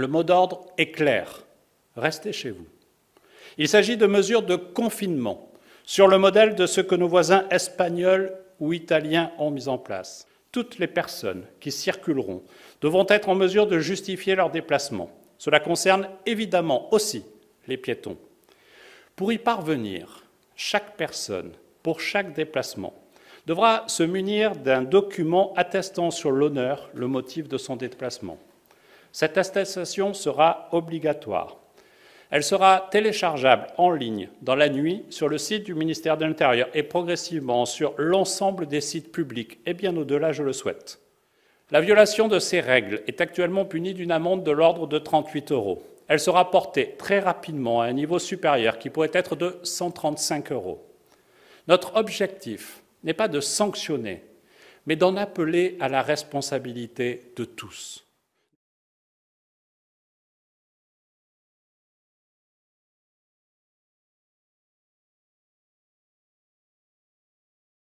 Le mot d'ordre est clair. Restez chez vous. Il s'agit de mesures de confinement, sur le modèle de ce que nos voisins espagnols ou italiens ont mis en place. Toutes les personnes qui circuleront devront être en mesure de justifier leur déplacement. Cela concerne évidemment aussi les piétons. Pour y parvenir, chaque personne, pour chaque déplacement, devra se munir d'un document attestant sur l'honneur le motif de son déplacement. Cette attestation sera obligatoire. Elle sera téléchargeable en ligne dans la nuit sur le site du ministère de l'Intérieur et progressivement sur l'ensemble des sites publics et bien au-delà, je le souhaite. La violation de ces règles est actuellement punie d'une amende de l'ordre de 38 euros. Elle sera portée très rapidement à un niveau supérieur qui pourrait être de 135 euros. Notre objectif n'est pas de sanctionner, mais d'en appeler à la responsabilité de tous.